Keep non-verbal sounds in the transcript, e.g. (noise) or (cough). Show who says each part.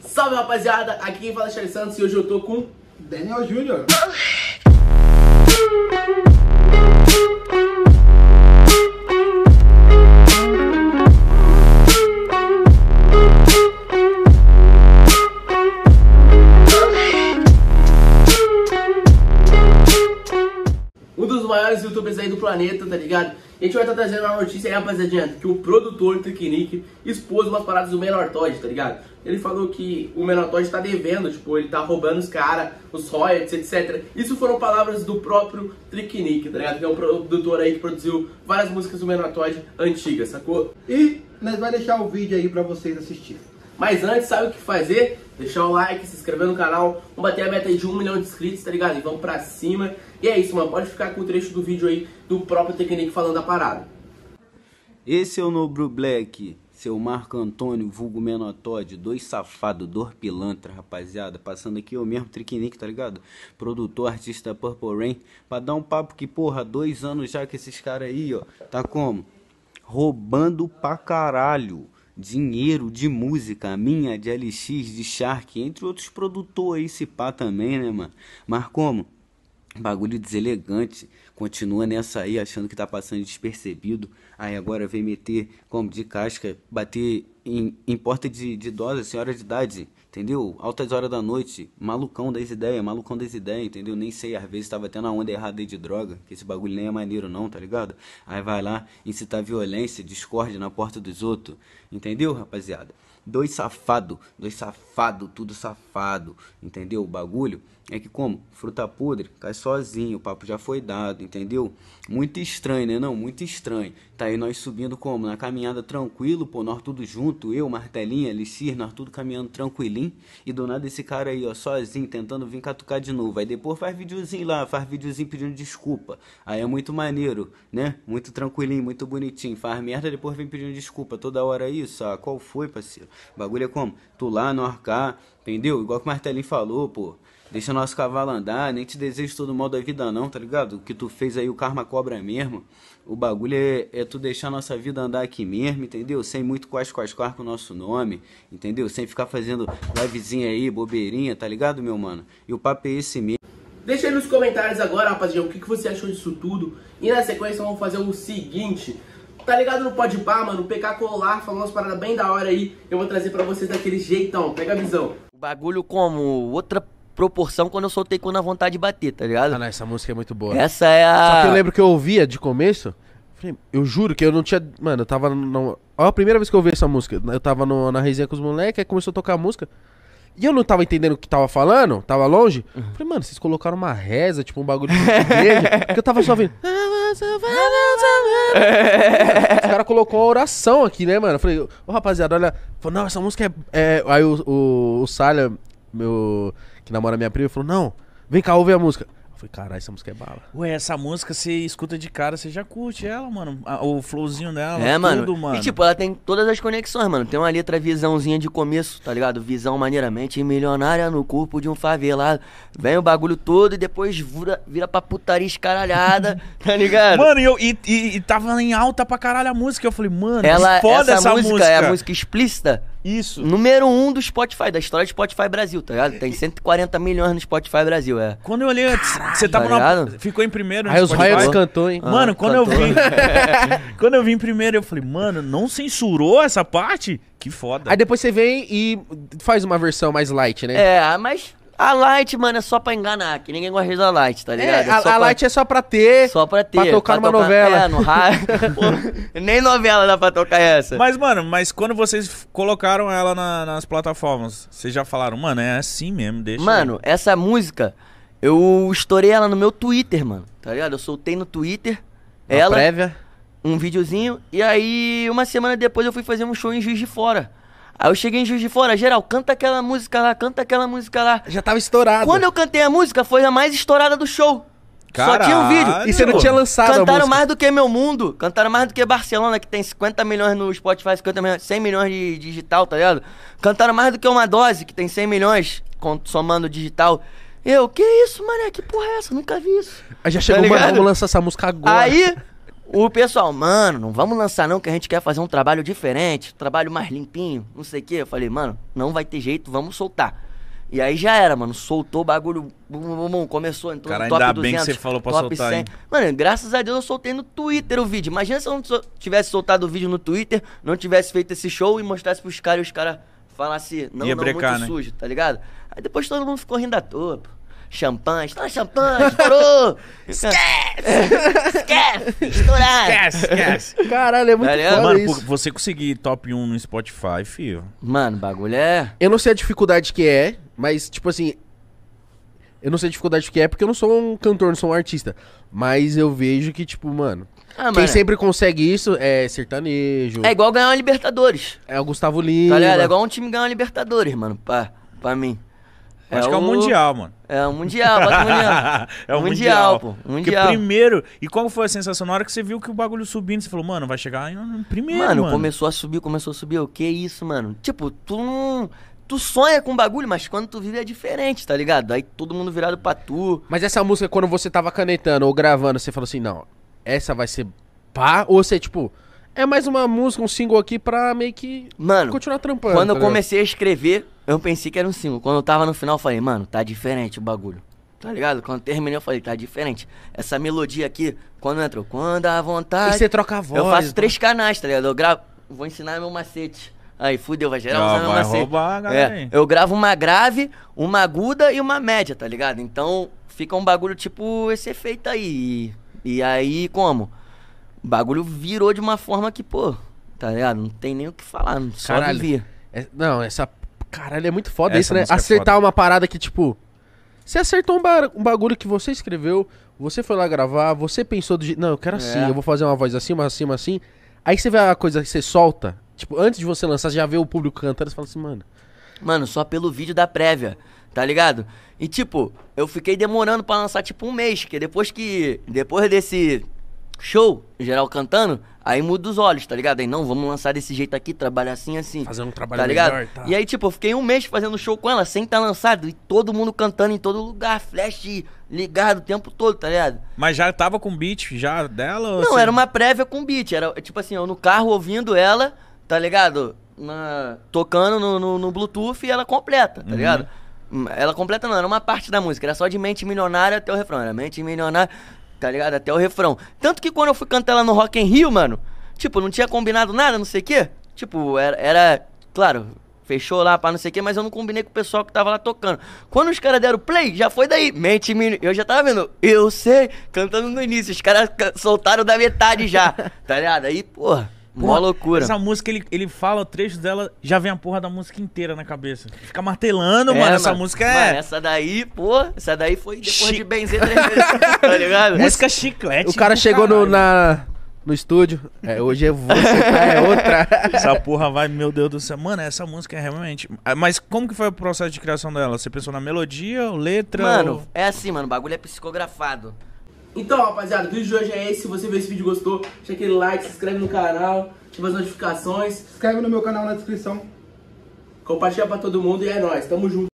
Speaker 1: Salve rapaziada, aqui quem fala é Charles Santos e hoje eu tô com Daniel Júnior. Um dos maiores youtubers aí do planeta, tá ligado? E a gente vai estar trazendo uma notícia aí, rapaziada, que o produtor Tecnic expôs umas paradas do Menor tá ligado? Ele falou que o Menor está tá devendo, tipo, ele tá roubando os caras, os royalties, etc. Isso foram palavras do próprio Tecnic, tá ligado? Que é um produtor aí que produziu várias músicas do Menor Todd antigas, sacou?
Speaker 2: E nós vai deixar o vídeo aí pra vocês assistirem.
Speaker 1: Mas antes, sabe o que fazer? deixar o like, se inscrever no canal, vamos bater a meta de 1 milhão de inscritos, tá ligado? E vamos pra cima. E é isso, mano, pode ficar com o trecho do vídeo aí do próprio Technique falando a parada.
Speaker 2: Esse é o Nobro Black, seu Marco Antônio, vulgo Menotode, dois safado, dor pilantra, rapaziada. Passando aqui eu mesmo, Triquinique, tá ligado? Produtor, artista Purple Rain, pra dar um papo que, porra, dois anos já que esses caras aí, ó, tá como? Roubando pra caralho dinheiro, de música, minha, de LX, de Shark, entre outros produtores aí, se pá também, né, mano? Mas como? Bagulho deselegante, continua nessa aí, achando que tá passando despercebido. Aí agora vem meter como de casca, bater em, em porta de, de idosa, senhora de idade entendeu? Altas horas da noite, malucão das ideias, malucão das ideias, entendeu? Nem sei, às vezes tava tendo a onda errada aí de droga, que esse bagulho nem é maneiro não, tá ligado? Aí vai lá incitar violência, discórdia na porta dos outros, entendeu, rapaziada? Dois safado, dois safado, tudo safado, entendeu? O bagulho é que como fruta podre cai sozinho, o papo já foi dado, entendeu? Muito estranho, né? Não, muito estranho. Tá aí nós subindo como na caminhada tranquilo, pô, nós tudo junto, eu, Martelinha, Lixir, nós tudo caminhando tranquilinho e do nada esse cara aí, ó, sozinho tentando vir catucar de novo. Aí depois faz videozinho lá, faz videozinho pedindo desculpa. Aí é muito maneiro, né? Muito tranquilinho, muito bonitinho. Faz merda, depois vem pedindo desculpa toda hora é isso. Ah, qual foi, parceiro? O bagulho é como? Tu lá no arcar, entendeu? Igual que o Martelinho falou, pô. Deixa nosso cavalo andar, nem te desejo todo mal da vida não, tá ligado? O que tu fez aí, o karma cobra mesmo. O bagulho é, é tu deixar nossa vida andar aqui mesmo, entendeu? Sem muito quase quase com o nosso nome, entendeu? Sem ficar fazendo livezinha aí, bobeirinha, tá ligado, meu mano? E o papo é esse mesmo. Deixa aí nos comentários
Speaker 1: agora, rapaziada, o que, que você achou disso tudo. E na sequência vamos fazer o seguinte... Tá ligado no Pode Bar, mano? PK Colar falando umas paradas bem da hora aí. Eu vou trazer pra vocês daquele jeitão. Pega
Speaker 3: a visão. O bagulho como outra proporção quando eu soltei quando a vontade de bater, tá ligado? Ah, não, essa música é muito boa. Essa é a. Só que eu lembro
Speaker 4: que eu ouvia de começo. Eu juro que eu não tinha. Mano, eu tava. No... Ó, a primeira vez que eu ouvi essa música. Eu tava no... na resenha com os moleques, aí começou a tocar a música. E eu não tava entendendo o que tava falando, tava longe. Uhum. Falei, mano, vocês colocaram uma reza, tipo um bagulho de igreja, (laughs) que eu tava só ouvindo. Ah, Os caras colocou a oração aqui, né, mano? falei, ô oh, rapaziada, olha. Falei, não, essa música é. é... Aí o, o, o Salha, meu. que namora minha prima, falou, não, vem cá, ouve a música. Falei, caralho, essa música é bala.
Speaker 1: Ué, essa música você escuta de cara, você já curte ela, mano. O flowzinho dela, é, mano. tudo, mano. E tipo,
Speaker 3: ela tem todas as conexões, mano. Tem uma letra visãozinha de começo, tá ligado? Visão maneiramente milionária no corpo de um favelado. Vem o bagulho todo e depois vira, vira pra putaria escaralhada, (laughs) tá ligado? Mano, eu, e, e, e, tava
Speaker 1: em alta pra caralho a música. Eu falei, mano, ela, foda essa, essa música. Essa música é a música
Speaker 3: explícita. Isso. Número um do Spotify, da história do Spotify Brasil, tá ligado? Tem 140 milhões no Spotify Brasil, é. Quando eu olhei antes, você tava tá na... Ficou em
Speaker 1: primeiro Aí os Riots cantou, hein? Ah, mano, ah, quando cantou. eu vim... (laughs) quando eu vim primeiro, eu falei, mano, não censurou essa parte? Que foda. Aí depois você vem e faz
Speaker 4: uma versão mais light, né? É,
Speaker 3: mas a light, mano, é só pra enganar, que ninguém gosta da light, tá é, ligado? É, é a, a pra... light
Speaker 4: é só pra ter. Só pra ter. Pra tocar pra numa tocar, novela. É, no rádio.
Speaker 3: (laughs) (laughs) nem novela dá pra tocar essa.
Speaker 1: Mas, mano, mas quando vocês colocaram ela na, nas plataformas,
Speaker 3: vocês já falaram, mano, é assim mesmo, deixa. Mano, aí. essa música, eu estourei ela no meu Twitter, mano, tá ligado? Eu soltei no Twitter. Uma ela. Prévia. Um videozinho. E aí, uma semana depois, eu fui fazer um show em Juiz de Fora. Aí eu cheguei em Juiz de Fora, geral, canta aquela música lá, canta aquela música lá. Já tava estourado. Quando eu cantei a música, foi a mais estourada do show. Caralho. Só tinha um vídeo. E você não tinha lançado Cantaram mais do que Meu Mundo. Cantaram mais do que Barcelona, que tem 50 milhões no Spotify, 50 milhões, 100 milhões de digital, tá ligado? Cantaram mais do que Uma Dose, que tem 100 milhões, somando digital. Eu, que isso, mané? Que porra é essa? Nunca vi isso. Aí já chegou, tá mano, vamos lançar
Speaker 4: essa música agora. Aí,
Speaker 3: o pessoal, mano, não vamos lançar não, que a gente quer fazer um trabalho diferente, um trabalho mais limpinho, não sei o quê. Eu falei, mano, não vai ter jeito, vamos soltar. E aí já era, mano, soltou o bagulho, bum, bum, bum, começou, entrou Cara, no top ainda 200, bem que você falou pra top soltar, 100. Hein? Mano, graças a Deus eu soltei no Twitter o vídeo. Imagina se eu não tivesse soltado o vídeo no Twitter, não tivesse feito esse show e mostrasse pros caras e os caras falassem, não, Ia não, brecar, muito né? sujo, tá ligado? Aí depois todo mundo ficou rindo à toa, pô champanhe, tá champanhe, estourou! (laughs) Esquece! Estourado! Esquece, esquece.
Speaker 4: Caralho, é muito Valeu? foda Mano, isso.
Speaker 1: você conseguir top 1 no Spotify, fio. Mano, bagulho é. Eu não sei a
Speaker 4: dificuldade que é, mas, tipo assim. Eu não sei a dificuldade que é, porque eu não sou um cantor, não sou um artista. Mas eu vejo que, tipo, mano. Ah, Quem mano. sempre consegue isso é
Speaker 3: sertanejo. É igual ganhar uma Libertadores. É o Gustavo Lima. Tá é igual um time ganhar uma Libertadores, mano, pra, pra mim. É Acho que é o Mundial, mano. É o Mundial, bota o Mundial. (laughs) é o Mundial, mundial pô. Mundial. Porque
Speaker 1: primeiro, e qual foi a sensação na hora que você viu que o bagulho subindo? Você falou, mano, vai chegar em
Speaker 3: primeiro, mano. Mano, começou a subir, começou a subir. O que é isso, mano? Tipo, tu não... Tu sonha com bagulho, mas quando tu vive é diferente, tá ligado? Aí todo mundo virado pra tu. Mas essa música, quando você
Speaker 4: tava canetando ou gravando, você falou assim, não, essa vai ser pá? Ou você, tipo... É mais uma música, um single aqui pra meio que... Mano... Continuar trampando. Quando tá eu comecei
Speaker 3: a escrever eu pensei que era um 5. Quando eu tava no final, eu falei, mano, tá diferente o bagulho. Tá ligado? Quando terminei, eu falei, tá diferente. Essa melodia aqui, quando entrou, quando a vontade. E você troca a voz. Eu faço três canais, tá ligado? Eu gravo, vou ensinar meu macete. Aí, fudeu, vai gerar usando vai macete. Roubar, galera, é, eu gravo uma grave, uma aguda e uma média, tá ligado? Então, fica um bagulho tipo esse efeito aí. E, aí, como? O bagulho virou de uma forma que, pô, tá ligado? Não tem nem o que falar, só Caralho. vivia.
Speaker 4: É, não, essa Caralho, é muito foda Essa isso, né? É Acertar é uma parada que, tipo. Você acertou um, um, bagulho que você escreveu, você foi lá gravar, você pensou do jeito. Não, eu quero é. assim, é. eu vou fazer uma voz acima, assim, acima, assim, assim. Aí você vê a coisa que você solta, tipo, antes de você lançar, você já vê o público cantando, você fala assim, mano.
Speaker 3: Mano, só pelo vídeo da prévia, tá ligado? E tipo, eu fiquei demorando para lançar tipo um mês, que depois que. Depois desse show, geral cantando, aí muda os olhos, tá ligado? Aí não, vamos lançar desse jeito aqui, trabalhar assim, assim. Fazer um tá trabalho tá ligado? melhor, tá. E aí, tipo, eu fiquei um mês fazendo show com ela, sem estar tá lançado, e todo mundo cantando em todo lugar, flash ligado o tempo todo, tá ligado? Mas já tava com beat já dela? Não, assim? era uma prévia com beat, era tipo assim, eu no carro ouvindo ela, tá ligado? Na, tocando no, no, no Bluetooth e ela completa, tá uhum. ligado? Hum, ela completa não, era uma parte da música, era só de mente milionária até o refrão, era mente milionária tá ligado? Até o refrão. Tanto que quando eu fui cantar lá no Rock in Rio, mano, tipo, não tinha combinado nada, não sei o quê. Tipo, era, era claro, fechou lá pra não sei o que, mas eu não combinei com o pessoal que tava lá tocando. Quando os caras deram play, já foi daí. Mente, menino. Eu já tava vendo, eu sei, cantando no início. Os caras soltaram da metade já, (laughs) tá ligado? Aí, porra.
Speaker 1: Uma loucura. Essa música, ele, ele fala trechos dela, já vem a porra da música inteira na cabeça. Fica martelando,
Speaker 3: é, mano, Essa música é. Mano, essa daí, pô, essa daí foi depois Chi... de benzer (laughs) tá ligado? Música chiclete. O cara chegou
Speaker 4: no, na, no estúdio. É, hoje é você,
Speaker 1: é outra. (laughs) essa porra vai, meu Deus do céu. Mano, essa música é realmente. Ah, mas como que foi o processo de criação dela? Você pensou na melodia, letra? Mano, ou...
Speaker 3: é assim, mano, o bagulho é psicografado. Então, rapaziada, o vídeo de hoje é esse. Se você viu esse vídeo e gostou, deixa aquele like, se inscreve no canal,
Speaker 2: ativa as notificações. Se inscreve no meu canal na descrição. Compartilha pra todo mundo e é nóis. Tamo junto.